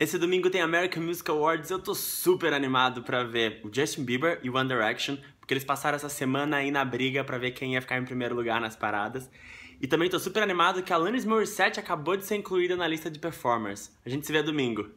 Esse domingo tem American Music Awards, eu tô super animado para ver o Justin Bieber e o One Direction, porque eles passaram essa semana aí na briga para ver quem ia ficar em primeiro lugar nas paradas. E também tô super animado que a Alanis Morissette acabou de ser incluída na lista de performers. A gente se vê domingo.